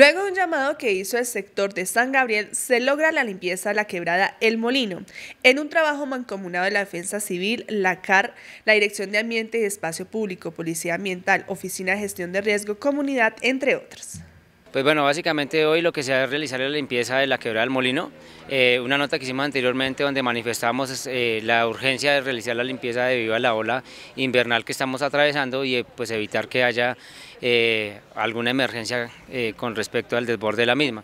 Luego de un llamado que hizo el sector de San Gabriel, se logra la limpieza de la quebrada El Molino, en un trabajo mancomunado de la Defensa Civil, la CAR, la Dirección de Ambiente y Espacio Público, Policía Ambiental, Oficina de Gestión de Riesgo, Comunidad, entre otras. Pues bueno, básicamente hoy lo que se va a realizar es la limpieza de la quebrada del molino, eh, una nota que hicimos anteriormente donde manifestamos eh, la urgencia de realizar la limpieza debido a la ola invernal que estamos atravesando y eh, pues evitar que haya alguna emergencia con respecto al desborde de la misma.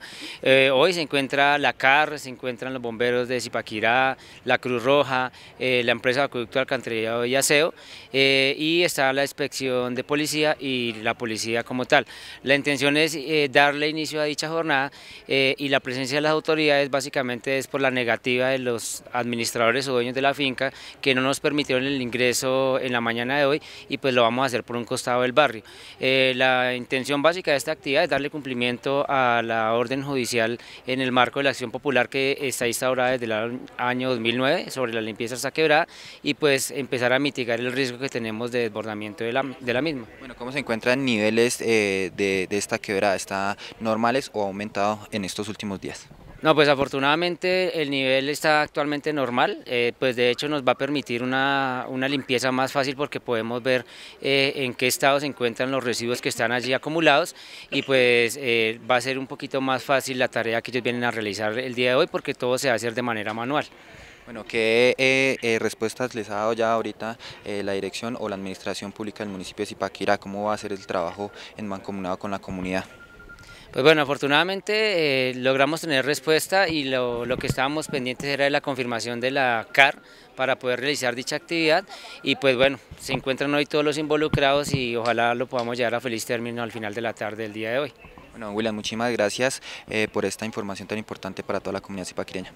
hoy se encuentra la CAR, se encuentran los bomberos de Zipaquirá, la Cruz Roja, la empresa de acueducto, alcantarillado y aseo y está la inspección de policía y la policía como tal. La intención es darle inicio a dicha jornada eh, y la presencia de las autoridades básicamente es por la negativa de los administradores o dueños de la finca que no nos permitieron el ingreso en la mañana de hoy y pues lo vamos a hacer por un costado del barrio. Eh, la intención básica de esta actividad es darle cumplimiento a la orden judicial en el marco de la acción popular que está instaurada desde el año 2009 sobre la limpieza esta quebrada y pues empezar a mitigar el riesgo que tenemos de desbordamiento de la, misma. Bueno, ¿cómo se encuentran niveles eh, de, esta quebrada? esta normales o ha aumentado en estos últimos días? No, pues afortunadamente el nivel está actualmente normal, eh, pues de hecho nos va a permitir una, limpieza más fácil porque podemos ver eh, en qué estado se encuentran los residuos que están allí acumulados y pues eh, va a ser un poquito más fácil la tarea que ellos vienen a realizar el día de hoy porque todo se va a hacer de manera manual. Bueno, ¿qué respuestas les ha dado ya ahorita la dirección o la administración pública del municipio de Zipaquirá? ¿Cómo va a ser el trabajo en mancomunado con la comunidad? Pues bueno, afortunadamente eh, logramos tener respuesta y lo, que estábamos pendientes era de la confirmación de la CAR para poder realizar dicha actividad y pues bueno, se encuentran hoy todos los involucrados y ojalá lo podamos llevar a feliz término al final de la tarde del día de hoy. Bueno, William, muchísimas gracias eh, por esta información tan importante para toda la comunidad cipaquireña.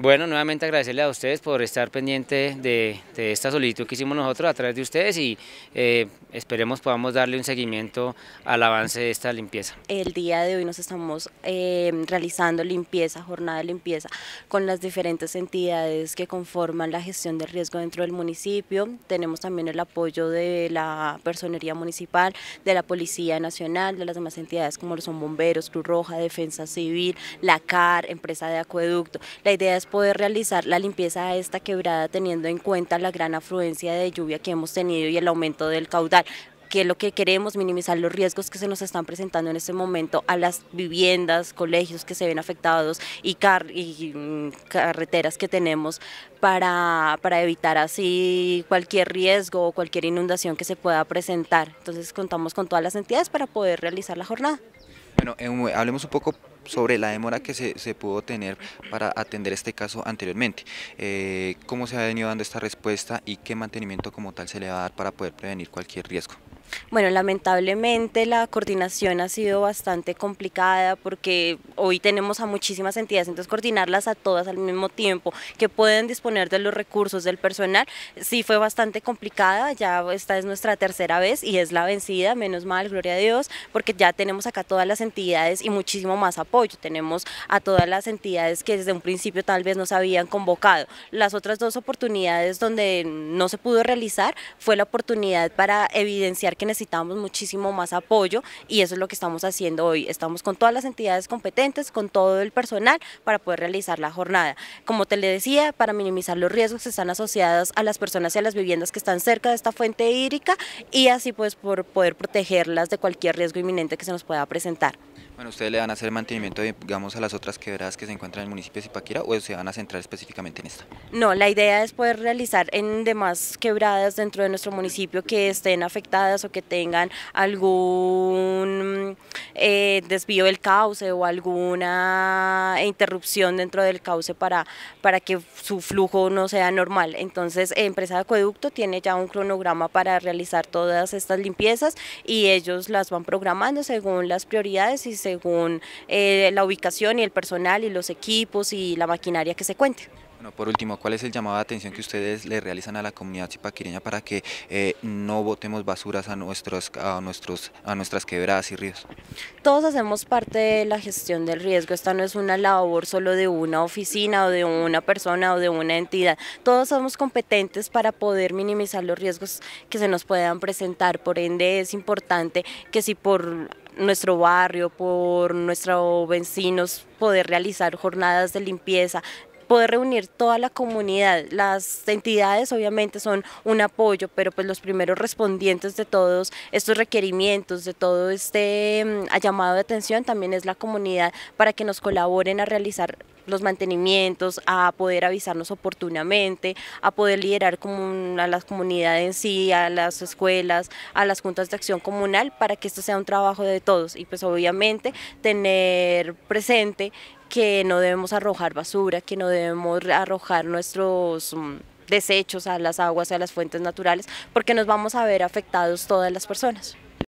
Bueno, nuevamente agradecerle a ustedes por estar pendiente de, esta solicitud que hicimos nosotros a través de ustedes y eh, esperemos podamos darle un seguimiento al avance de esta limpieza. El día de hoy nos estamos eh, realizando limpieza, jornada de limpieza, con las diferentes entidades que conforman la gestión del riesgo dentro del municipio. Tenemos también el apoyo de la personería municipal, de la Policía Nacional, de las demás entidades como lo son bomberos, Cruz Roja, Defensa Civil, la CAR, Empresa de Acueducto. La idea es poder realizar la limpieza de esta quebrada teniendo en cuenta la gran afluencia de lluvia que hemos tenido y el aumento del caudal que es lo que queremos, minimizar los riesgos que se nos están presentando en este momento a las viviendas, colegios que se ven afectados y, mm, carreteras que tenemos para, para, evitar así cualquier riesgo o cualquier inundación que se pueda presentar. Entonces contamos con todas las entidades para poder realizar la jornada. Bueno, hablemos un poco sobre la demora que se, pudo tener para atender este caso anteriormente. Eh, ¿Cómo se ha venido dando esta respuesta y qué mantenimiento como tal se le va a dar para poder prevenir cualquier riesgo? Bueno, lamentablemente la coordinación ha sido bastante complicada porque hoy tenemos a muchísimas entidades, entonces coordinarlas a todas al mismo tiempo, que pueden disponer de los recursos del personal, sí fue bastante complicada, ya esta es nuestra tercera vez y es la vencida, menos mal, gloria a Dios, porque ya tenemos acá todas las entidades y muchísimo más apoyo, tenemos a todas las entidades que desde un principio tal vez nos habían convocado. Las otras dos oportunidades donde no se pudo realizar fue la oportunidad para evidenciar que necesitamos muchísimo más apoyo y eso es lo que estamos haciendo hoy. Estamos con todas las entidades competentes, con todo el personal para poder realizar la jornada. Como te le decía, para minimizar los riesgos que están asociados a las personas y a las viviendas que están cerca de esta fuente hídrica y así pues por poder protegerlas de cualquier riesgo inminente que se nos pueda presentar. Bueno, ¿ustedes le van a hacer mantenimiento, digamos, a las otras quebradas que se encuentran en el municipio de Zipaquira o se van a centrar específicamente en esta? No, la idea es poder realizar en demás quebradas dentro de nuestro municipio que estén afectadas o que tengan algún eh, desvío del cauce o alguna interrupción dentro del cauce para, para que su flujo no sea normal. Entonces, Empresa de Acueducto tiene ya un cronograma para realizar todas estas limpiezas y ellos las van programando según las prioridades y se según eh, la ubicación y el personal y los equipos y la maquinaria que se cuente. Bueno, por último, ¿cuál es el llamado de atención que ustedes le realizan a la comunidad zipaquireña para que eh, no botemos basuras a, nuestros, a, nuestros, a nuestras quebradas y ríos? Todos hacemos parte de la gestión del riesgo, esta no es una labor solo de una oficina o de una persona o de una entidad, todos somos competentes para poder minimizar los riesgos que se nos puedan presentar, por ende es importante que si por nuestro barrio, por nuestros vecinos, poder realizar jornadas de limpieza, poder reunir toda la comunidad. Las entidades obviamente son un apoyo, pero pues los primeros respondientes de todos estos requerimientos, de todo este mm, llamado de atención también es la comunidad para que nos colaboren a realizar los mantenimientos, a poder avisarnos oportunamente, a poder liderar a las comunidades en sí, a las escuelas, a las juntas de acción comunal, para que esto sea un trabajo de todos. Y pues obviamente tener presente que no debemos arrojar basura, que no debemos arrojar nuestros mm, desechos a las aguas, y a las fuentes naturales, porque nos vamos a ver afectados todas las personas.